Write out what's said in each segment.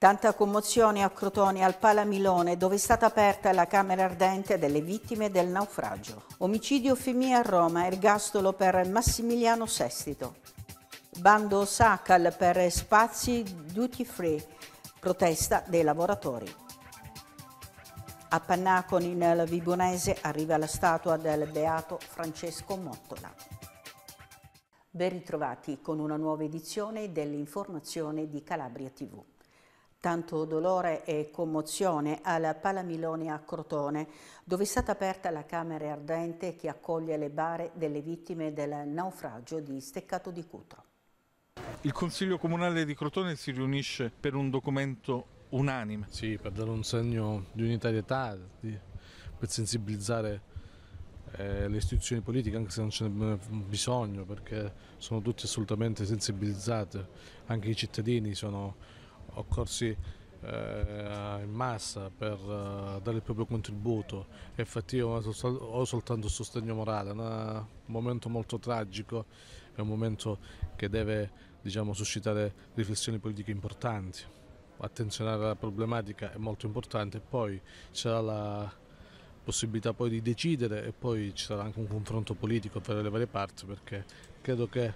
Tanta commozione a Crotone al Palamilone dove è stata aperta la camera ardente delle vittime del naufragio. Omicidio femminile a Roma, ergastolo per Massimiliano Sestito. Bando Sacal per spazi duty free, protesta dei lavoratori. A Pannacon in Vibonese arriva la statua del beato Francesco Mottola. Ben ritrovati con una nuova edizione dell'informazione di Calabria TV. Tanto dolore e commozione al Palamilone a Crotone, dove è stata aperta la camera ardente che accoglie le bare delle vittime del naufragio di Steccato di Cutro. Il Consiglio Comunale di Crotone si riunisce per un documento unanime. Sì, per dare un segno di unitarietà, di, per sensibilizzare eh, le istituzioni politiche, anche se non ce n'è bisogno, perché sono tutti assolutamente sensibilizzati, anche i cittadini sono occorsi eh, in massa per eh, dare il proprio contributo effettivo o soltanto sostegno morale. È un momento molto tragico, è un momento che deve diciamo, suscitare riflessioni politiche importanti. Attenzionare alla problematica è molto importante, poi ci sarà la possibilità poi di decidere e poi ci sarà anche un confronto politico tra le varie parti perché credo che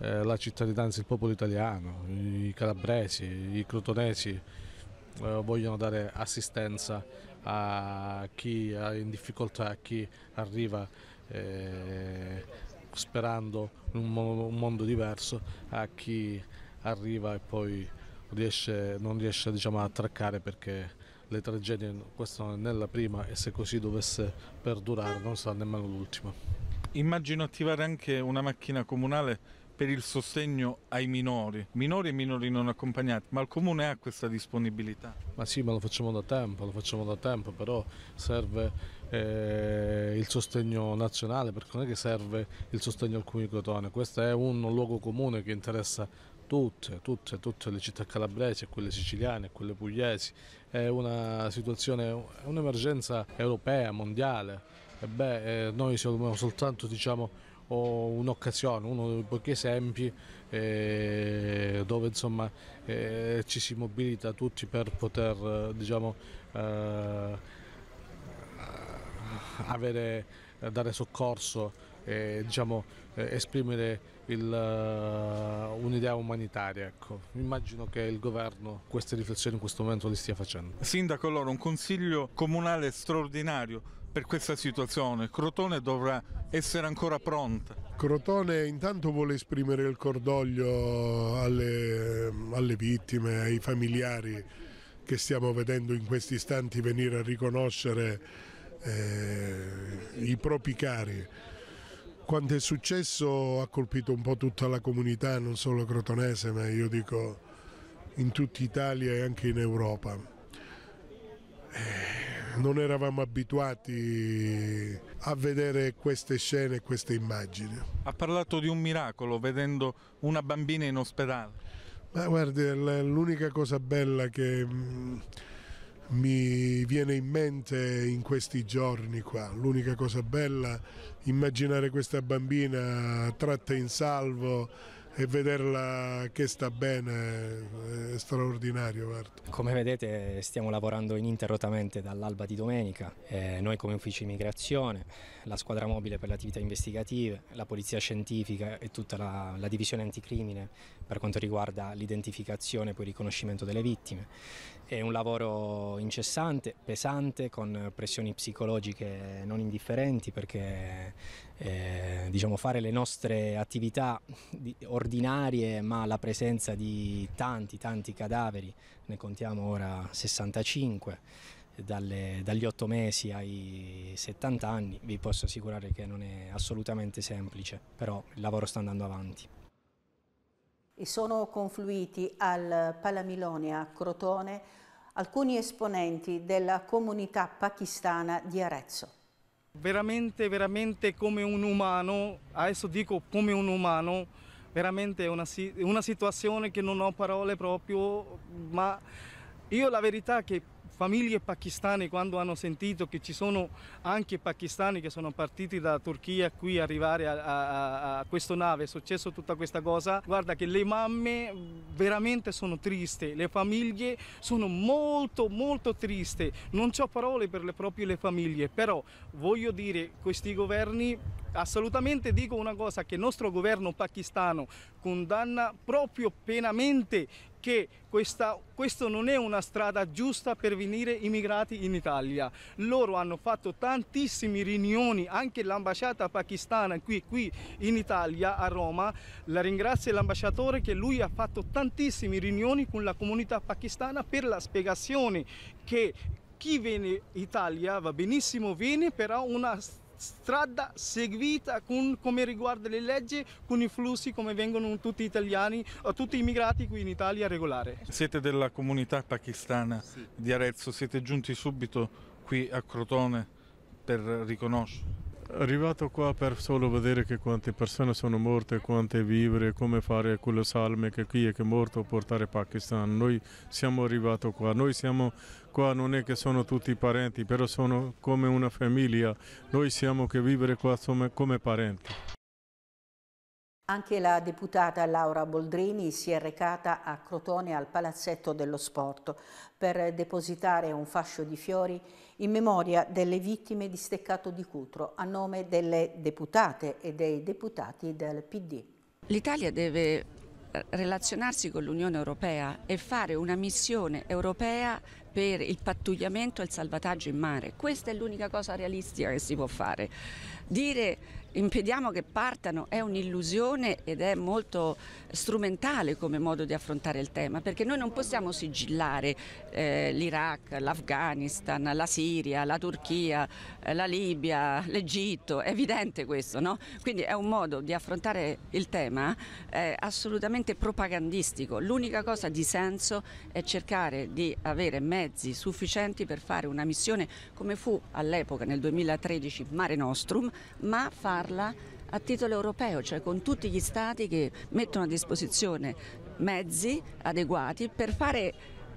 eh, la cittadinanza, il popolo italiano, i calabresi, i crotonesi eh, vogliono dare assistenza a chi è in difficoltà, a chi arriva eh, sperando un, un, mondo diverso, a chi arriva e poi riesce, non riesce diciamo, a attraccare perché le tragedie, questa non è la prima e se così dovesse perdurare non sarà nemmeno l'ultima. Immagino attivare anche una macchina comunale per il sostegno ai minori, minori e minori non accompagnati, ma il Comune ha questa disponibilità? Ma sì, ma lo facciamo da tempo, lo facciamo da tempo, però serve eh, il sostegno nazionale, perché non è che serve il sostegno al Comune Crotone, questo è un luogo comune che interessa tutte, tutte, tutte le città calabresi, quelle siciliane, quelle pugliesi, è una situazione, è un'emergenza europea, mondiale. E beh, eh, noi siamo soltanto diciamo, o un'occasione, uno dei pochi esempi eh, dove insomma, eh, ci si mobilita tutti per poter eh, diciamo, eh, avere, eh, dare soccorso e diciamo, esprimere il, uh, un'idea umanitaria. Ecco. Immagino che il governo queste riflessioni in questo momento le stia facendo. Sindaco, allora un consiglio comunale straordinario per questa situazione? Crotone dovrà essere ancora pronta. Crotone intanto vuole esprimere il cordoglio alle, alle vittime, ai familiari che stiamo vedendo in questi istanti venire a riconoscere eh, i propri cari. Quanto è successo ha colpito un po' tutta la comunità, non solo crotonese, ma io dico in tutta Italia e anche in Europa. Eh, non eravamo abituati a vedere queste scene e queste immagini. Ha parlato di un miracolo vedendo una bambina in ospedale. Ma guardi, l'unica cosa bella che mm, mi viene in mente in questi giorni qua. L'unica cosa bella, immaginare questa bambina tratta in salvo e vederla che sta bene è straordinario. Guarda. Come vedete stiamo lavorando ininterrottamente dall'alba di domenica, eh, noi come ufficio immigrazione la squadra mobile per le attività investigative, la polizia scientifica e tutta la, la divisione anticrimine per quanto riguarda l'identificazione e poi il riconoscimento delle vittime. È un lavoro incessante, pesante, con pressioni psicologiche non indifferenti perché eh, diciamo fare le nostre attività ordinarie ma la presenza di tanti tanti cadaveri, ne contiamo ora 65, dalle, dagli 8 mesi ai 70 anni, vi posso assicurare che non è assolutamente semplice, però il lavoro sta andando avanti. E sono confluiti al Palamilone a Crotone alcuni esponenti della comunità pakistana di Arezzo. Veramente, veramente come un umano, adesso dico come un umano, veramente è una, una situazione che non ho parole proprio, ma io la verità che famiglie pakistane quando hanno sentito che ci sono anche pakistani che sono partiti da Turchia qui arrivare a, a, a questa nave, è successo tutta questa cosa, guarda che le mamme veramente sono triste, le famiglie sono molto molto triste, non ho parole per le proprie le famiglie, però voglio dire questi governi assolutamente dico una cosa che il nostro governo pakistano condanna proprio pienamente che questa, questo non è una strada giusta per venire immigrati in Italia. Loro hanno fatto tantissime riunioni, anche l'ambasciata pakistana qui, qui in Italia, a Roma. La ringrazio l'ambasciatore che lui ha fatto tantissime riunioni con la comunità pakistana per la spiegazione che chi viene in Italia va benissimo, viene però una strada strada seguita con, come riguarda le leggi, con i flussi come vengono tutti gli italiani, eh, tutti gli immigrati qui in Italia a regolare. Siete della comunità pakistana sì. di Arezzo, siete giunti subito qui a Crotone per riconoscere? Arrivato qua per solo vedere che quante persone sono morte, quante vivere, come fare quello salme che qui è che è morto portare Pakistan. Noi siamo arrivati qua, noi siamo qua, non è che sono tutti parenti, però sono come una famiglia. Noi siamo che vivere qua come parenti. Anche la deputata Laura Boldrini si è recata a Crotone al Palazzetto dello Sport per depositare un fascio di fiori in memoria delle vittime di Steccato di Cutro a nome delle deputate e dei deputati del PD. L'Italia deve eh, relazionarsi con l'Unione Europea e fare una missione europea per il pattugliamento e il salvataggio in mare. Questa è l'unica cosa realistica che si può fare. Dire impediamo che partano è un'illusione ed è molto strumentale come modo di affrontare il tema, perché noi non possiamo sigillare eh, l'Iraq, l'Afghanistan, la Siria, la Turchia, eh, la Libia, l'Egitto, è evidente questo, no? Quindi è un modo di affrontare il tema eh, assolutamente propagandistico. L'unica cosa di senso è cercare di avere mezzi sufficienti per fare una missione come fu all'epoca nel 2013 Mare Nostrum, ma fare farla a titolo europeo, cioè con tutti gli stati che mettono a disposizione mezzi adeguati per fare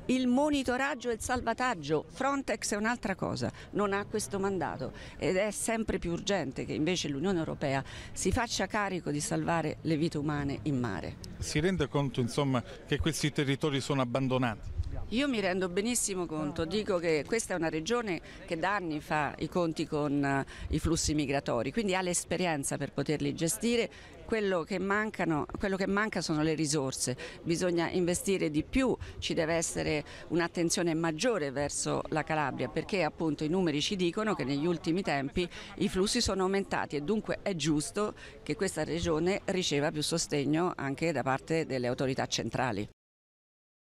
il monitoraggio e il salvataggio. Frontex è un'altra cosa, non ha questo mandato ed è sempre più urgente che invece l'Unione Europea si faccia carico di salvare le vite umane in mare. Si rende conto insomma che questi territori sono abbandonati? Io mi rendo benissimo conto, dico che questa è una regione che da anni fa i conti con eh, i flussi migratori, quindi ha l'esperienza per poterli gestire, quello che, mancano, quello che, manca sono le risorse, bisogna investire di più, ci deve essere un'attenzione maggiore verso la Calabria perché appunto i numeri ci dicono che negli ultimi tempi i flussi sono aumentati e dunque è giusto che questa regione riceva più sostegno anche da parte delle autorità centrali.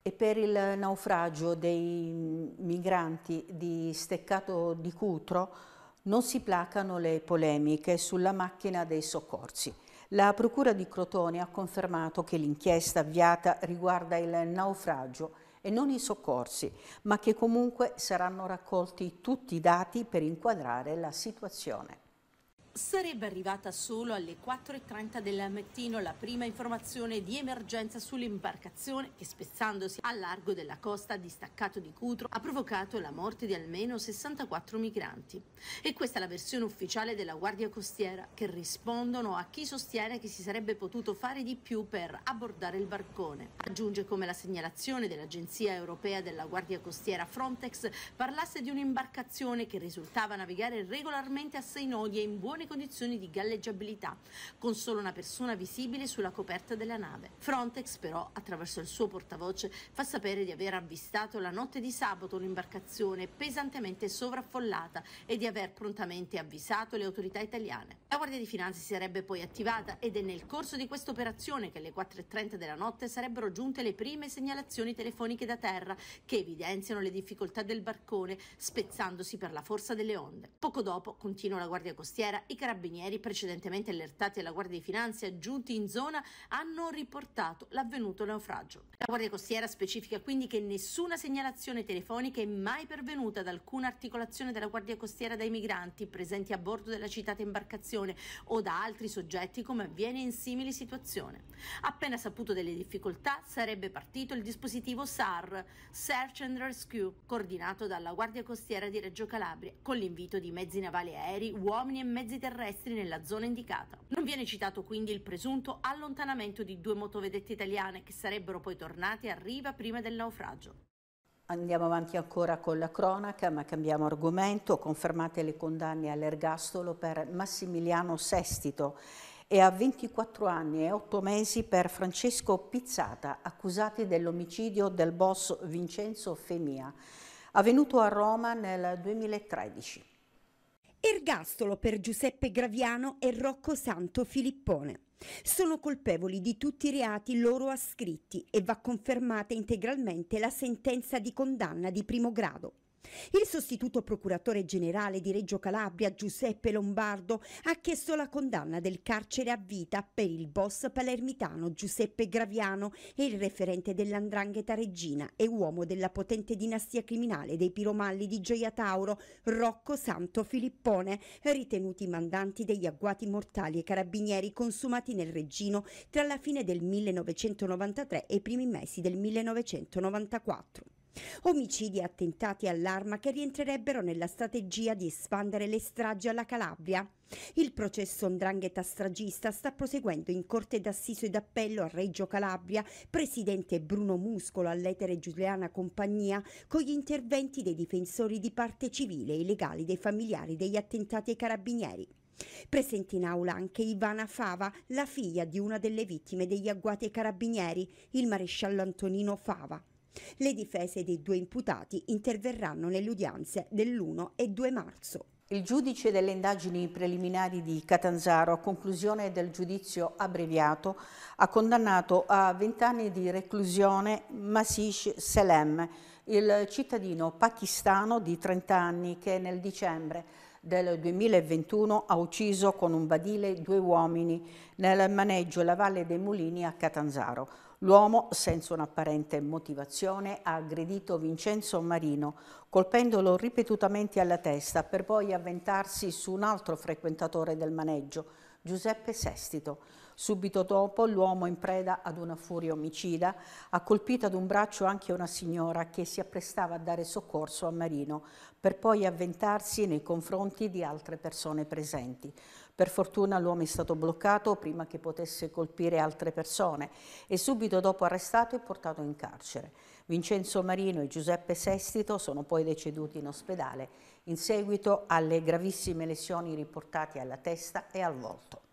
E per il naufragio dei migranti di Steccato di Cutro non si placano le polemiche sulla macchina dei soccorsi. La Procura di Crotone ha confermato che l'inchiesta avviata riguarda il naufragio e non i soccorsi, ma che comunque saranno raccolti tutti i dati per inquadrare la situazione. Sarebbe arrivata solo alle 4.30 del mattino la prima informazione di emergenza sull'imbarcazione che spezzandosi al largo della costa distaccato di Cutro ha provocato la morte di almeno 64 migranti. E questa è la versione ufficiale della Guardia Costiera che rispondono a chi sostiene che si sarebbe potuto fare di più per abbordare il barcone. Aggiunge come la segnalazione dell'Agenzia Europea della Guardia Costiera Frontex parlasse di un'imbarcazione che risultava navigare regolarmente a sei nodi e in buona buone condizioni di galleggiabilità, con solo una persona visibile sulla coperta della nave. Frontex però, attraverso il suo portavoce, fa sapere di aver avvistato la notte di sabato un'imbarcazione pesantemente sovraffollata e di aver prontamente avvisato le autorità italiane. La Guardia di Finanza si sarebbe poi attivata ed è nel corso di questa operazione che alle 4.30 della notte sarebbero giunte le prime segnalazioni telefoniche da terra che evidenziano le difficoltà del barcone spezzandosi per la forza delle onde. Poco dopo, continua la Guardia Costiera, i carabinieri, precedentemente allertati alla Guardia di Finanza, giunti in zona, hanno riportato l'avvenuto naufragio. La Guardia Costiera specifica quindi che nessuna segnalazione telefonica è mai pervenuta ad alcuna articolazione della Guardia Costiera dai migranti presenti a bordo della citata imbarcazione o da altri soggetti come avviene in simili situazioni. Appena saputo delle difficoltà sarebbe partito il dispositivo SAR, Search and Rescue, coordinato dalla Guardia Costiera di Reggio Calabria, con l'invito di mezzi navali aerei, uomini e mezzi terrestri nella zona indicata. Non viene citato quindi il presunto allontanamento di due motovedette italiane che sarebbero poi tornate a riva prima del naufragio. Andiamo avanti ancora con la cronaca, ma cambiamo argomento. Confermate le condanne all'ergastolo per Massimiliano Sestito e a 24 anni e 8 mesi per Francesco Pizzata, accusati dell'omicidio del boss Vincenzo Femia, avvenuto a Roma nel 2013. Ergastolo per Giuseppe Graviano e Rocco Santo Filippone. Sono colpevoli di tutti i reati loro ascritti e va confermata integralmente la sentenza di condanna di primo grado. Il sostituto procuratore generale di Reggio Calabria, Giuseppe Lombardo, ha chiesto la condanna del carcere a vita per il boss palermitano Giuseppe Graviano e il referente dell'Andrangheta Regina e uomo della potente dinastia criminale dei piromalli di Gioia Tauro, Rocco Santo Filippone, ritenuti mandanti degli agguati mortali e carabinieri consumati nel Reggino tra la fine del 1993 e i primi mesi del 1994. Omicidi e attentati all'arma che rientrerebbero nella strategia di espandere le stragi alla Calabria. Il processo Ndrangheta stragista sta proseguendo in Corte d'Assiso ed Appello a Reggio Calabria, presidente Bruno Muscolo all'Etere Giuliana Compagnia, con gli interventi dei difensori di parte civile e legali dei familiari degli attentati ai carabinieri. Presente in aula anche Ivana Fava, la figlia di una delle vittime degli agguati ai carabinieri, il maresciallo Antonino Fava. Le difese dei due imputati interverranno nelle udienze dell'1 e 2 marzo. Il giudice delle indagini preliminari di Catanzaro, a conclusione del giudizio abbreviato, ha condannato a 20 anni di reclusione Masish Selem, il cittadino pakistano di 30 anni che nel dicembre del 2021 ha ucciso con un badile due uomini nel maneggio La Valle dei Mulini a Catanzaro. L'uomo, senza un'apparente motivazione, ha aggredito Vincenzo Marino, colpendolo ripetutamente alla testa per poi avventarsi su un altro frequentatore del maneggio, Giuseppe Sestito. Subito dopo l'uomo in preda ad una furia omicida ha colpito ad un braccio anche una signora che si apprestava a dare soccorso a Marino per poi avventarsi nei confronti di altre persone presenti. Per fortuna l'uomo è stato bloccato prima che potesse colpire altre persone e subito dopo arrestato e portato in carcere. Vincenzo Marino e Giuseppe Sestito sono poi deceduti in ospedale in seguito alle gravissime lesioni riportate alla testa e al volto.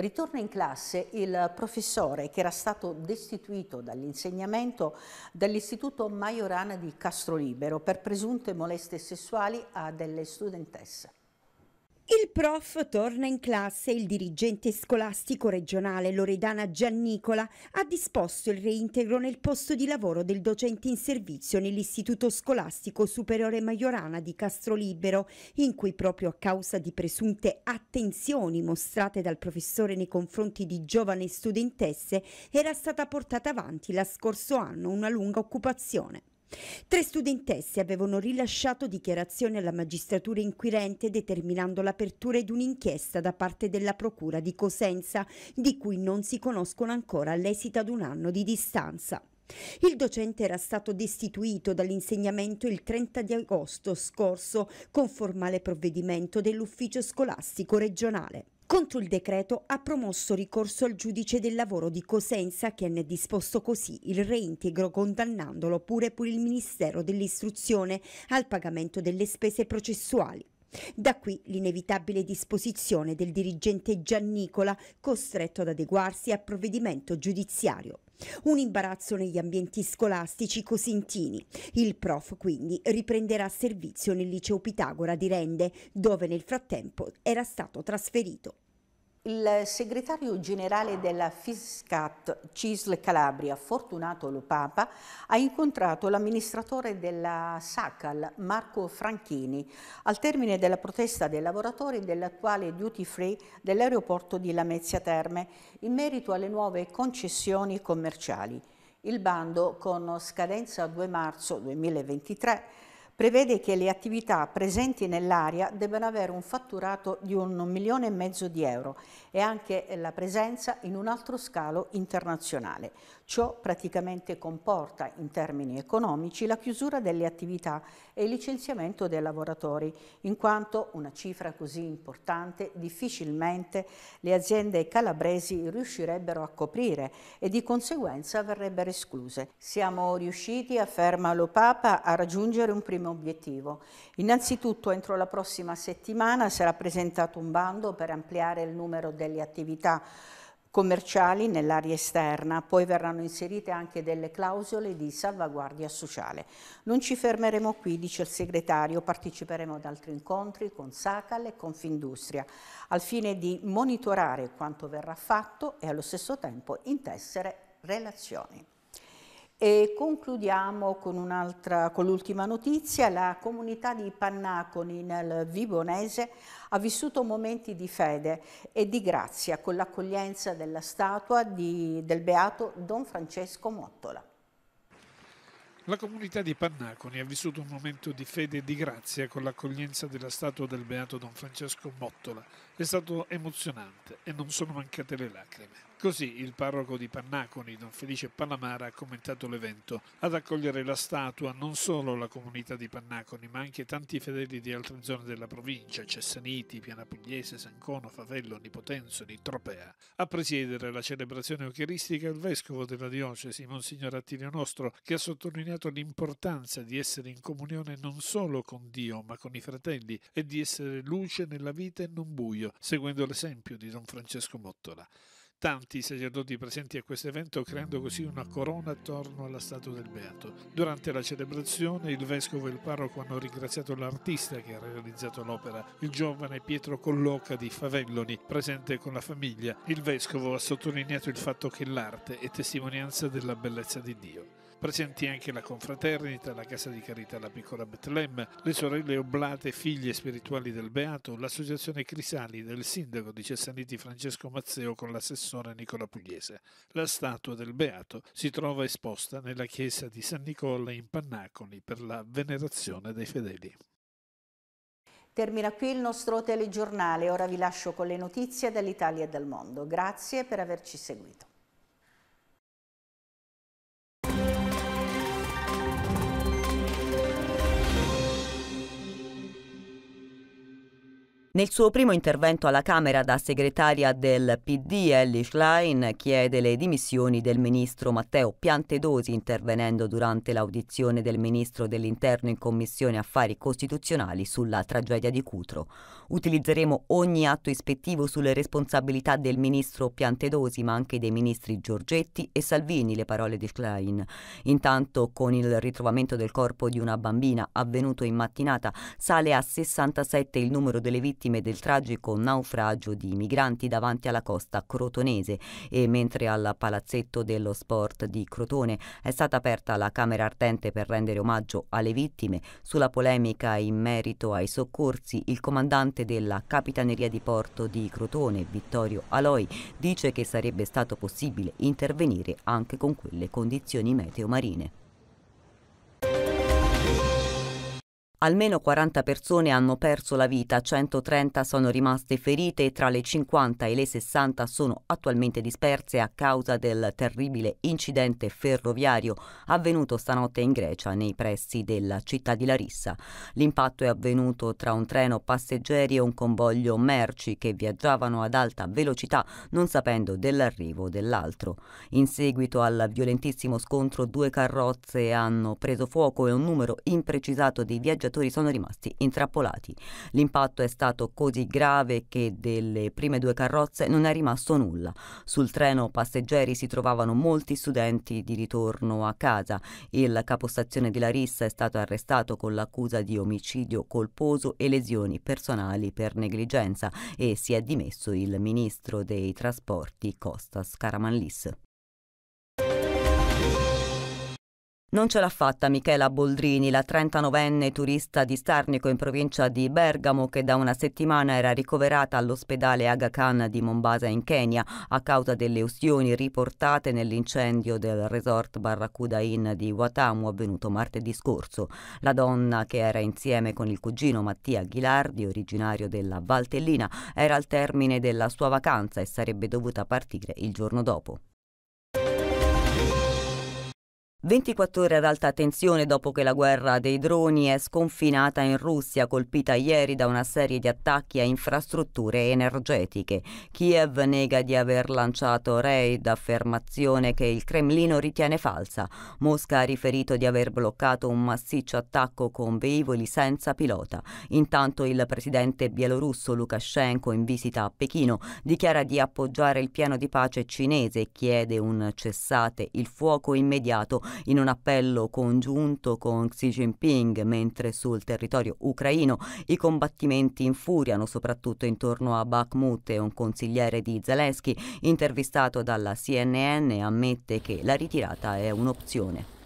Ritorna in classe il professore che era stato destituito dall'insegnamento dell'Istituto Majorana di Castro Libero per presunte moleste sessuali a delle studentesse. Il prof torna in classe il dirigente scolastico regionale Loredana Giannicola ha disposto il reintegro nel posto di lavoro del docente in servizio nell'Istituto Scolastico Superiore Maiorana di Castrolibero, in cui proprio a causa di presunte attenzioni mostrate dal professore nei confronti di giovani studentesse era stata portata avanti la scorso anno una lunga occupazione. Tre studentesse avevano rilasciato dichiarazioni alla magistratura inquirente determinando l'apertura di un'inchiesta da parte della Procura di Cosenza, di cui non si conoscono ancora l'esito ad un anno di distanza. Il docente era stato destituito dall'insegnamento il 30 di agosto scorso con formale provvedimento dell'ufficio scolastico regionale. Contro il decreto ha promosso ricorso al giudice del lavoro di Cosenza che ne ha disposto così il reintegro condannandolo pure per il Ministero dell'Istruzione al pagamento delle spese processuali. Da qui l'inevitabile disposizione del dirigente Giannicola costretto ad adeguarsi a provvedimento giudiziario. Un imbarazzo negli ambienti scolastici cosintini. Il prof quindi riprenderà servizio nel liceo Pitagora di Rende, dove nel frattempo era stato trasferito. Il segretario generale della FISCAT CISL Calabria, Fortunato Lopapa, ha incontrato l'amministratore della SACAL, Marco Franchini, al termine della protesta dei lavoratori dell'attuale duty free dell'aeroporto di Lamezia Terme in merito alle nuove concessioni commerciali. Il bando, con scadenza 2 marzo 2023, prevede che le attività presenti nell'area debbano avere un fatturato di un milione e mezzo di euro e anche la presenza in un altro scalo internazionale. Ciò praticamente comporta in termini economici la chiusura delle attività e il licenziamento dei lavoratori, in quanto una cifra così importante difficilmente le aziende calabresi riuscirebbero a coprire e di conseguenza verrebbero escluse. Siamo riusciti, afferma Lo Papa, a raggiungere un primo obiettivo. Innanzitutto entro la prossima settimana sarà presentato un bando per ampliare il numero delle attività commerciali nell'area esterna, poi verranno inserite anche delle clausole di salvaguardia sociale. Non ci fermeremo qui, dice il segretario, parteciperemo ad altri incontri con Sacal e Confindustria, al fine di monitorare quanto verrà fatto e allo stesso tempo intessere relazioni. E concludiamo con, con l'ultima notizia, la comunità di Pannaconi nel Vibonese ha vissuto momenti di fede e di grazia con l'accoglienza della statua di, del beato Don Francesco Mottola. La comunità di Pannaconi ha vissuto un momento di fede e di grazia con l'accoglienza della statua del beato Don Francesco Mottola. È stato emozionante e non sono mancate le lacrime. Così il parroco di Pannaconi, don Felice Palamara, ha commentato l'evento. Ad accogliere la statua non solo la comunità di Pannaconi, ma anche tanti fedeli di altre zone della provincia, Cessaniti, Piana Pugliese, Sancono, Favello, Nipotenzo, di Tropea. A presiedere la celebrazione eucharistica il vescovo della diocesi, Monsignor Attilio Nostro, che ha sottolineato l'importanza di essere in comunione non solo con Dio, ma con i fratelli e di essere luce nella vita e non buio, seguendo l'esempio di don Francesco Mottola tanti sacerdoti presenti a questo evento creando così una corona attorno alla statua del Beato. Durante la celebrazione il vescovo e il parroco hanno ringraziato l'artista che ha realizzato l'opera, il giovane Pietro Colloca di Favelloni, presente con la famiglia. Il vescovo ha sottolineato il fatto che l'arte è testimonianza della bellezza di Dio. Presenti anche la confraternita, la Casa di Carità La Piccola Betlemme, le sorelle oblate figlie spirituali del Beato, l'associazione Crisali del sindaco di Cessaniti Francesco Mazzeo con l'assessore Nicola Pugliese. La statua del Beato si trova esposta nella chiesa di San Nicola in Pannacoli per la venerazione dei fedeli. Termina qui il nostro telegiornale, ora vi lascio con le notizie dall'Italia e dal mondo. Grazie per averci seguito. Nel suo primo intervento alla Camera da segretaria del PD, Ellie Schlein chiede le dimissioni del ministro Matteo Piantedosi intervenendo durante l'audizione del ministro dell'Interno in Commissione Affari Costituzionali sulla tragedia di Cutro. Utilizzeremo ogni atto ispettivo sulle responsabilità del ministro Piantedosi, ma anche dei ministri Giorgetti e Salvini, le parole di Klein. Intanto, con il ritrovamento del corpo di una bambina avvenuto in mattinata, sale a 67 il numero delle vittime del tragico naufragio di migranti davanti alla costa crotonese e mentre al palazzetto dello sport di Crotone è stata aperta la camera ardente per rendere omaggio alle vittime, sulla polemica in merito ai soccorsi, il comandante presidente della Capitaneria di Porto di Crotone, Vittorio Aloi, dice che sarebbe stato possibile intervenire anche con quelle condizioni meteo marine. Almeno 40 persone hanno perso la vita, 130 sono rimaste ferite e tra le 50 e le 60 sono attualmente disperse a causa del terribile incidente ferroviario avvenuto stanotte in Grecia nei pressi della città di Larissa. L'impatto è avvenuto tra un treno passeggeri e un convoglio merci che viaggiavano ad alta velocità non sapendo dell'arrivo dell'altro. In seguito al violentissimo scontro due carrozze hanno preso fuoco e un numero imprecisato di viaggiatori calciatori sono rimasti intrappolati. L'impatto è stato così grave che delle prime due carrozze non è rimasto nulla. Sul treno passeggeri si trovavano molti studenti di ritorno a casa. Il capostazione di Larissa è stato arrestato con l'accusa di omicidio colposo e lesioni personali per negligenza e si è dimesso il ministro dei trasporti Costas Caramanlis. Non ce l'ha fatta Michela Boldrini, la 39enne turista di Starnico in provincia di Bergamo che da una settimana era ricoverata all'ospedale Aga Khan di Mombasa in Kenya a causa delle ustioni riportate nell'incendio del resort Barracuda Inn di Watamu avvenuto martedì scorso. La donna che era insieme con il cugino Mattia Ghilardi, originario della Valtellina, era al termine della sua vacanza e sarebbe dovuta partire il giorno dopo. 24 ore ad alta tensione dopo che la guerra dei droni è sconfinata in Russia, colpita ieri da una serie di attacchi a infrastrutture energetiche. Kiev nega di aver lanciato raid, affermazione che il Cremlino ritiene falsa. Mosca ha riferito di aver bloccato un massiccio attacco con veicoli senza pilota. Intanto il presidente bielorusso Lukashenko, in visita a Pechino, dichiara di appoggiare il piano di pace cinese e chiede un cessate il fuoco immediato in un appello congiunto con Xi Jinping, mentre sul territorio ucraino i combattimenti infuriano soprattutto intorno a Bakhmut e un consigliere di Zelensky, intervistato dalla CNN, ammette che la ritirata è un'opzione.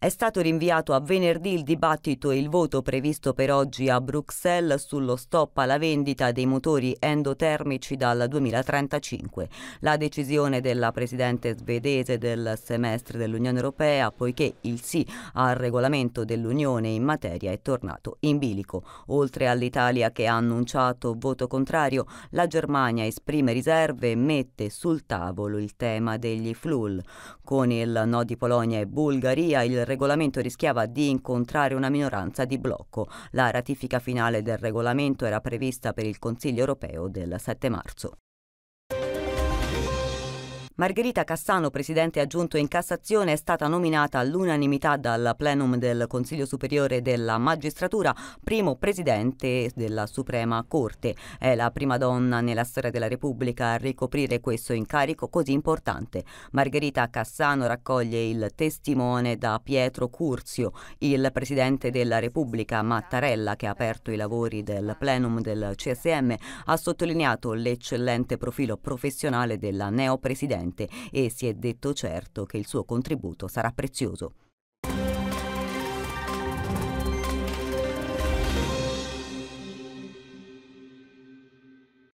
È stato rinviato a venerdì il dibattito e il voto previsto per oggi a Bruxelles sullo stop alla vendita dei motori endotermici dal 2035. La decisione della Presidente svedese del semestre dell'Unione Europea, poiché il sì al regolamento dell'Unione in materia è tornato in bilico. Oltre all'Italia che ha annunciato voto contrario, la Germania esprime riserve e mette sul tavolo il tema degli FLUL. Con il no di Polonia e Bulgaria il regolamento rischiava di incontrare una minoranza di blocco. La ratifica finale del regolamento era prevista per il Consiglio europeo del 7 marzo. Margherita Cassano, presidente aggiunto in Cassazione, è stata nominata all'unanimità dal plenum del Consiglio Superiore della Magistratura, primo presidente della Suprema Corte. È la prima donna nella storia della Repubblica a ricoprire questo incarico così importante. Margherita Cassano raccoglie il testimone da Pietro Curzio, il presidente della Repubblica Mattarella che ha aperto i lavori del plenum del CSM, ha sottolineato l'eccellente profilo professionale della neopresidente presente e si è detto certo che il suo contributo sarà prezioso.